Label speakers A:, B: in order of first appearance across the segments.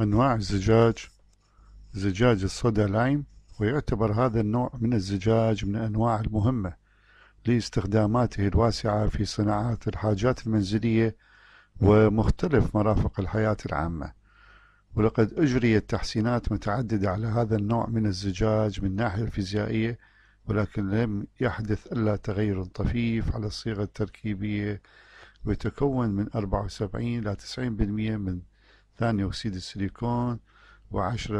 A: أنواع الزجاج زجاج الصودا لايم ويعتبر هذا النوع من الزجاج من أنواع المهمة لاستخداماته الواسعة في صناعات الحاجات المنزلية ومختلف مرافق الحياة العامة ولقد أجريت تحسينات متعددة على هذا النوع من الزجاج من ناحية الفيزيائية ولكن لم يحدث إلا تغير طفيف على الصيغة التركيبية ويتكون من 74 إلى 90% من ثاني أكسيد السيليكون و10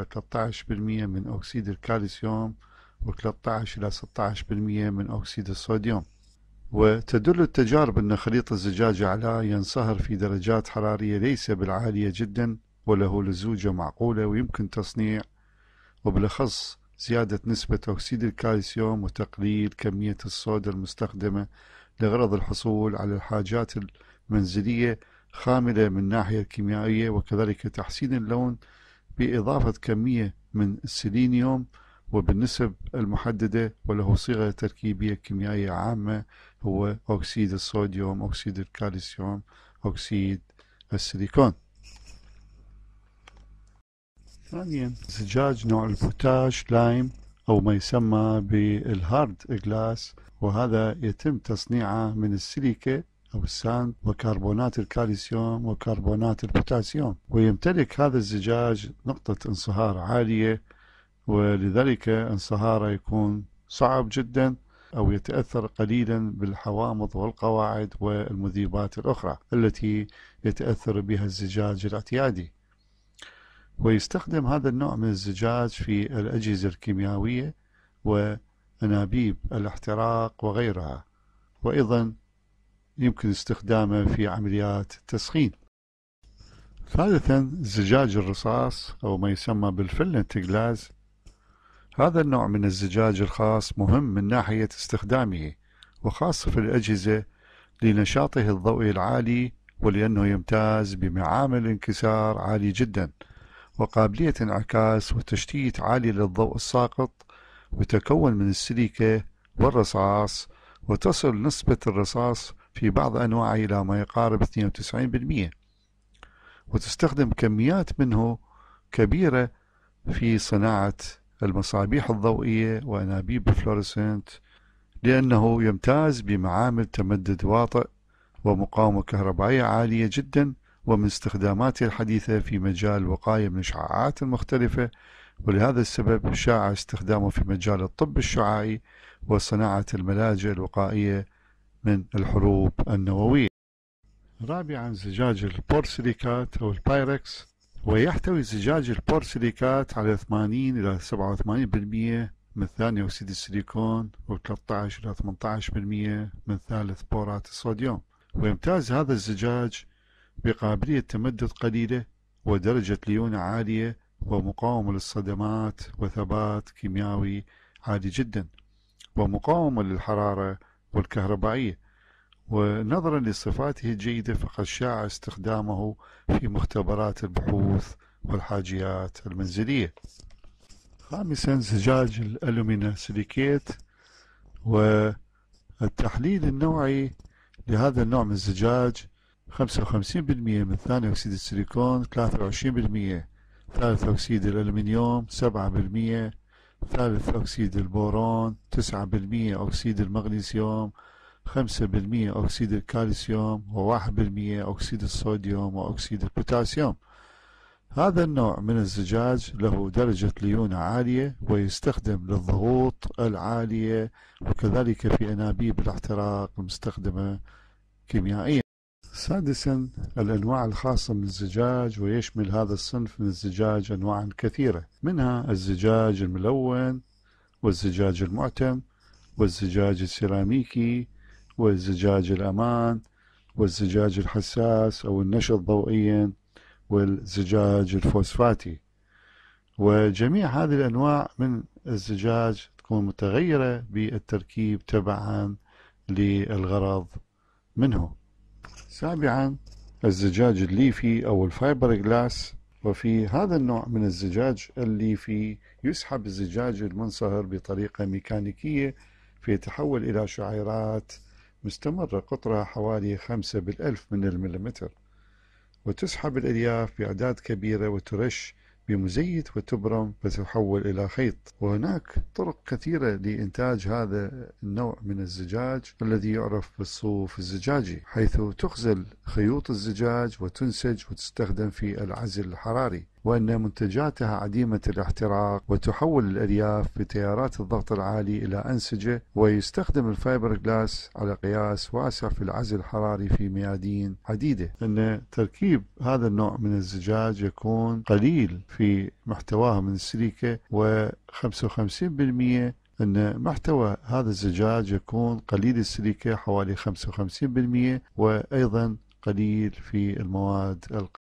A: بالمية من أكسيد الكالسيوم وثلاثة عشر إلى بالمية من أكسيد الصوديوم وتدل التجارب أن خليط الزجاج على ينصهر في درجات حرارية ليس بالعالية جدا وله لزوجة معقولة ويمكن تصنيع وبالأخص زيادة نسبة أكسيد الكالسيوم وتقليل كمية الصودا المستخدمة لغرض الحصول على الحاجات المنزلية خاملة من ناحيه كيميائيه وكذلك تحسين اللون بإضافة كمية من السيلينيوم وبالنسب المحددة وله صيغة تركيبية كيميائية عامة هو أكسيد الصوديوم أكسيد الكالسيوم أكسيد السيليكون ثانيا زجاج نوع البوتاش لايم أو ما يسمى بالهارد جلاس وهذا يتم تصنيعه من السيليكا أو الساند وكربونات الكالسيوم وكربونات البوتاسيوم ويمتلك هذا الزجاج نقطة انصهار عالية ولذلك انصهاره يكون صعب جدا أو يتأثر قليلا بالحوامض والقواعد والمذيبات الأخرى التي يتأثر بها الزجاج الاعتيادي ويستخدم هذا النوع من الزجاج في الأجهزة الكيميائية وأنابيب الاحتراق وغيرها وأيضا يمكن استخدامه في عمليات التسخين ثالثا زجاج الرصاص أو ما يسمى بالفلنت جلاز هذا النوع من الزجاج الخاص مهم من ناحية استخدامه وخاصة في الأجهزة لنشاطه الضوئي العالي ولأنه يمتاز بمعامل انكسار عالي جدا وقابلية انعكاس وتشتيت عالي للضوء الساقط وتكون من السليكة والرصاص وتصل نسبة الرصاص في بعض أنواعه إلى ما يقارب 92% وتستخدم كميات منه كبيرة في صناعة المصابيح الضوئية وأنابيب الفلوريسنت لأنه يمتاز بمعامل تمدد واطئ ومقاومة كهربائية عالية جدا ومن استخداماته الحديثة في مجال الوقاية من الإشعاعات المختلفة ولهذا السبب شاع استخدامه في مجال الطب الشعاعي وصناعة الملاجئ الوقائية من الحروب النووية رابعا زجاج البورسيليكات أو البايركس ويحتوي زجاج البورسيليكات على 80 إلى 87% من ثاني أكسيد السيليكون و13 إلى 18% من ثالث بورات الصوديوم ويمتاز هذا الزجاج بقابلية تمدد قليلة ودرجة ليونة عالية ومقاومة للصدمات وثبات كيميائي عالي جدا ومقاومة للحرارة والكهربائية ونظرا لصفاته الجيدة فقد شاع استخدامه في مختبرات البحوث والحاجيات المنزلية خامسا زجاج الألومينا سيليكيت والتحليل النوعي لهذا النوع من الزجاج 55% من ثاني أكسيد السيليكون 23% ثالث أكسيد الألمنيوم 7% ثالث أكسيد البورون تسعة بالمية أكسيد المغنيسيوم خمسة بالمية أكسيد الكالسيوم وواحد بالمية أكسيد الصوديوم وأكسيد البوتاسيوم هذا النوع من الزجاج له درجة ليونة عالية ويستخدم للضغوط العالية وكذلك في أنابيب الاحتراق المستخدمة كيميائيا سادسا الأنواع الخاصة من الزجاج ويشمل هذا الصنف من الزجاج أنواعا كثيرة منها الزجاج الملون والزجاج المعتم والزجاج السيراميكي والزجاج الأمان والزجاج الحساس أو النشط ضوئيا والزجاج الفوسفاتي وجميع هذه الأنواع من الزجاج تكون متغيرة بالتركيب تبعا للغرض منه سابعا الزجاج الليفي أو الفايبر جلاس وفي هذا النوع من الزجاج الليفي يسحب الزجاج المنصهر بطريقة ميكانيكية فيتحول إلى شعيرات مستمرة قطرها حوالي خمسة بالألف من الملمتر وتسحب الألياف بأعداد كبيرة وترش بمزيت وتبرم فتحول إلى خيط وهناك طرق كثيرة لإنتاج هذا النوع من الزجاج الذي يعرف بالصوف الزجاجي حيث تخزل خيوط الزجاج وتنسج وتستخدم في العزل الحراري وأن منتجاتها عديمة الاحتراق وتحول الألياف بتيارات الضغط العالي إلى أنسجة ويستخدم الفايبر جلاس على قياس واسع في العزل الحراري في ميادين عديدة أن تركيب هذا النوع من الزجاج يكون قليل في محتواه من السليكه و55% أن محتوى هذا الزجاج يكون قليل السليكة حوالي 55% وأيضا قليل في المواد القليل